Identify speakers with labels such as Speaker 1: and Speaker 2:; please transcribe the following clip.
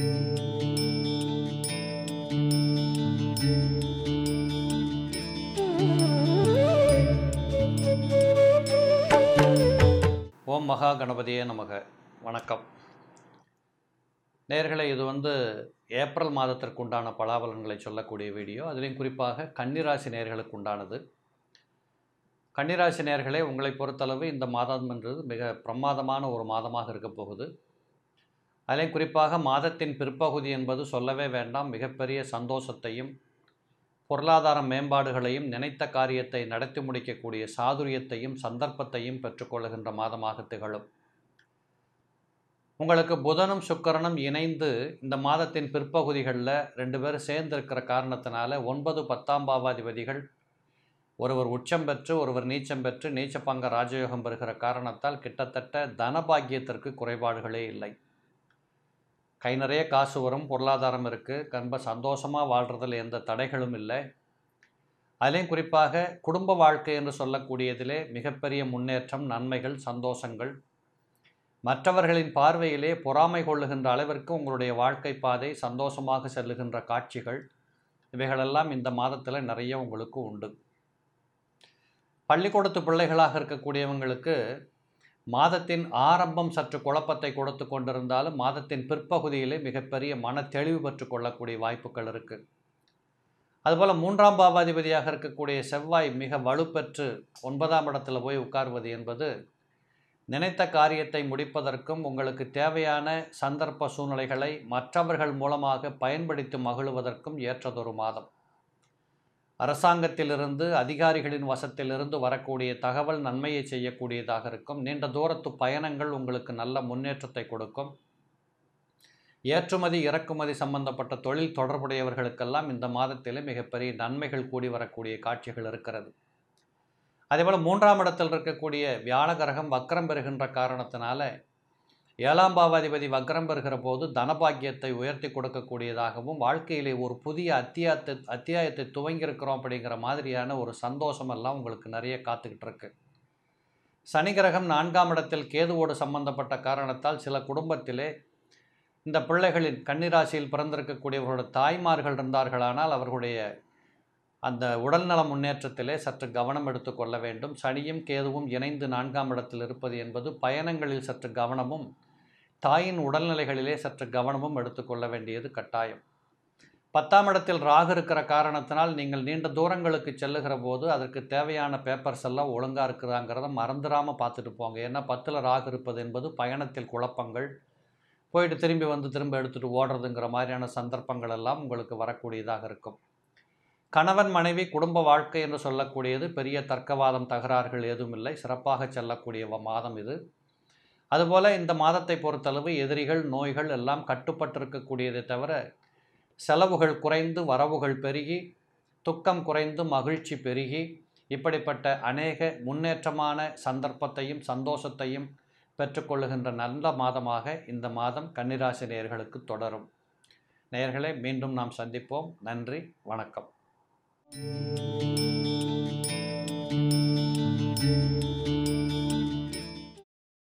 Speaker 1: ஓம் மகா கணபதியே நமக வணக்கம் நேர்களை இது வந்து ஏப்ரல் மாதத்திற்கு உண்டான பலாபலன்களை சொல்லக்கூடிய வீடியோ அதிலையும் குறிப்பாக கன்னிராசி நேர்களுக்கு உண்டானது கன்னிராசி நேர்களே உங்களை பொறுத்தளவு இந்த மாதம் என்றது மிக பிரமாதமான ஒரு மாதமாக இருக்கப் போகுது அதிலே குறிப்பாக மாதத்தின் பிற்பகுதி என்பது சொல்லவே வேண்டாம் மிகப்பெரிய சந்தோஷத்தையும் பொருளாதார மேம்பாடுகளையும் நினைத்த காரியத்தை நடத்தி முடிக்கக்கூடிய சாதுரியத்தையும் சந்தர்ப்பத்தையும் பெற்றுக்கொள்கின்ற மாதமாக திகழும் உங்களுக்கு புதனும் சுக்கரனும் இணைந்து இந்த மாதத்தின் பிற்பகுதிகளில் ரெண்டு பேரும் சேர்ந்திருக்கிற காரணத்தினால ஒன்பது பத்தாம் பாவாதிபதிகள் ஒருவர் உச்சம் பெற்று ஒருவர் நீச்சம் பெற்று நீச்ச பங்க ராஜயோகம் பெறுகிற காரணத்தால் கிட்டத்தட்ட தனபாகியத்திற்கு குறைபாடுகளே இல்லை கை நிறைய காசு வரும் பொருளாதாரம் இருக்குது ரொம்ப சந்தோஷமாக வாழ்கிறதுல எந்த தடைகளும் இல்லை அதிலையும் குறிப்பாக குடும்ப வாழ்க்கை என்று சொல்லக்கூடியதிலே மிகப்பெரிய முன்னேற்றம் நன்மைகள் சந்தோஷங்கள் மற்றவர்களின் பார்வையிலே பொறாமை கொள்ளுகின்ற அளவிற்கு உங்களுடைய வாழ்க்கை பாதை சந்தோஷமாக செல்லுகின்ற காட்சிகள் இவைகளெல்லாம் இந்த மாதத்தில் நிறைய உங்களுக்கு உண்டு பள்ளிக்கூடத்து பிள்ளைகளாக இருக்கக்கூடியவங்களுக்கு மாதத்தின் ஆரம்பம் சற்று குழப்பத்தை கொடுத்து கொண்டிருந்தாலும் மாதத்தின் பிற்பகுதியிலே மிகப்பெரிய மன தெளிவு பெற்றுக்கொள்ளக்கூடிய வாய்ப்புகள் இருக்குது அதுபோல் மூன்றாம் பாவாதிபதியாக இருக்கக்கூடிய செவ்வாய் மிக வலுப்பெற்று ஒன்பதாம் இடத்துல போய் உட்கார்வது என்பது நினைத்த காரியத்தை முடிப்பதற்கும் உங்களுக்கு தேவையான சந்தர்ப்ப சூழ்நிலைகளை மற்றவர்கள் மூலமாக பயன்படுத்தி மகிழ்வதற்கும் ஏற்றதொரு மாதம் அரசாங்கத்திலிருந்து அதிகாரிகளின் வசத்திலிருந்து வரக்கூடிய தகவல் நன்மையை செய்யக்கூடியதாக இருக்கும் நீண்ட தூரத்து பயணங்கள் உங்களுக்கு நல்ல முன்னேற்றத்தை கொடுக்கும் ஏற்றுமதி இறக்குமதி சம்பந்தப்பட்ட தொழில் தொடர்புடையவர்களுக்கெல்லாம் இந்த மாதத்திலே மிகப்பெரிய நன்மைகள் கூடி வரக்கூடிய காட்சிகள் இருக்கிறது அதேபோல் மூன்றாம் இடத்தில் இருக்கக்கூடிய வியாழ கிரகம் வக்கரம் பெறுகின்ற காரணத்தினால ஏழாம் பாவாதிபதி வக்ரம் பெறுகிற போது தனபாக்கியத்தை உயர்த்தி கொடுக்கக்கூடியதாகவும் வாழ்க்கையிலே ஒரு புதிய அத்தியாயத்தை அத்தியாயத்தை துவங்கியிருக்கிறோம் அப்படிங்கிற மாதிரியான ஒரு சந்தோஷமெல்லாம் உங்களுக்கு நிறைய காத்துக்கிட்டு இருக்கு சனி கிரகம் நான்காம் இடத்தில் கேதுவோடு சம்பந்தப்பட்ட காரணத்தால் சில குடும்பத்திலே இந்த பிள்ளைகளின் கன்னிராசியில் பிறந்திருக்கக்கூடியவர்களோட தாய்மார்கள் இருந்தார்களானால் அவர்களுடைய அந்த உடல்நல முன்னேற்றத்திலே சற்று கவனம் எடுத்துக்கொள்ள வேண்டும் சனியும் கேதுவும் இணைந்து நான்காம் இடத்தில் இருப்பது என்பது பயணங்களில் சற்று கவனமும் தாயின் உடல்நிலைகளிலே சற்று கவனமும் எடுத்துக்கொள்ள வேண்டியது கட்டாயம் பத்தாம் இடத்தில் ராகு இருக்கிற காரணத்தினால் நீங்கள் நீண்ட தூரங்களுக்கு செல்லுகிற போது அதற்கு தேவையான பேப்பர்ஸ் எல்லாம் ஒழுங்காக இருக்கிறாங்கிறத மறந்துடாமல் பார்த்துட்டு போங்க ஏன்னா பத்தில் ராகு இருப்பது என்பது பயணத்தில் குழப்பங்கள் போயிட்டு திரும்பி வந்து திரும்ப எடுத்துகிட்டு ஓடுறதுங்கிற மாதிரியான சந்தர்ப்பங்கள் எல்லாம் உங்களுக்கு வரக்கூடியதாக இருக்கும் கணவன் மனைவி குடும்ப வாழ்க்கை என்று சொல்லக்கூடியது பெரிய தர்க்கவாதம் தகராறுகள் ஏதும் இல்லை சிறப்பாக செல்லக்கூடிய மாதம் இது அதுபோல் இந்த மாதத்தை பொறுத்தளவு எதிரிகள் நோய்கள் எல்லாம் கட்டுப்பட்டிருக்கக்கூடியதை தவிர செலவுகள் குறைந்து வரவுகள் பெருகி துக்கம் குறைந்து மகிழ்ச்சி பெருகி இப்படிப்பட்ட அநேக முன்னேற்றமான சந்தர்ப்பத்தையும் சந்தோஷத்தையும் பெற்றுக்கொள்ளுகின்ற நல்ல மாதமாக இந்த மாதம் கன்னிராசி நேர்களுக்கு தொடரும் நேர்களை மீண்டும் நாம் சந்திப்போம் நன்றி வணக்கம்